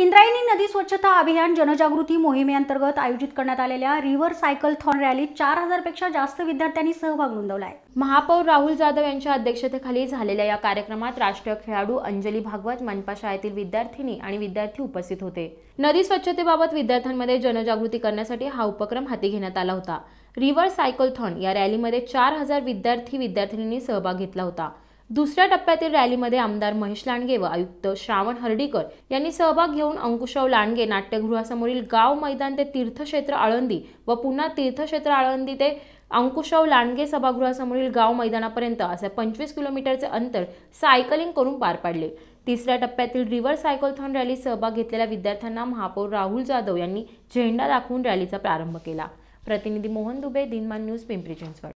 इंद्रायणी नदी स्वच्छता अभियान जनजागृती मोहिमेअंतर्गत आयोजित करण्यात आलेल्या रिव्हर सायकल थॉन रॅलीत चार हजारपेक्षा जास्त विद्यार्थ्यांनी सहभाग नोंदवलाय महापौर राहुल जाधव यांच्या अध्यक्षतेखाली झालेल्या या कार्यक्रमात राष्ट्रीय खेळाडू अंजली भागवत मनपा शाळेतील विद्यार्थिनी आणि विद्यार्थी उपस्थित होते नदी स्वच्छतेबाबत विद्यार्थ्यांमध्ये जनजागृती करण्यासाठी हा उपक्रम हाती घेण्यात आला होता रिव्हर सायकलथॉन या रॅलीमध्ये चार हजार विद्यार्थी विद्यार्थिनींनी सहभाग घेतला होता दुसऱ्या टप्प्यातील रॅलीमध्ये आमदार महेश लांडगे व आयुक्त श्रावण हर्डीकर यांनी सहभाग घेऊन अंकुशराव लांडगे नाट्यगृहासमोरील गाव मैदान ते तीर्थक्षेत्र आळंदी व पुन्हा तीर्थक्षेत्र आळंदी ते अंकुशराव लांडगे सभागृहासमोरील गाव मैदानापर्यंत असे पंचवीस किलोमीटरचे अंतर सायकलिंग करून पार पाडले तिसऱ्या टप्प्यातील रिव्हर सायकलथॉन रॅलीत सहभाग घेतलेल्या विद्यार्थ्यांना महापौर राहुल जाधव यांनी झेंडा दाखवून रॅलीचा प्रारंभ केला प्रतिनिधी मोहन दुबे दिनमान न्यूज पिंपरी चिंचवड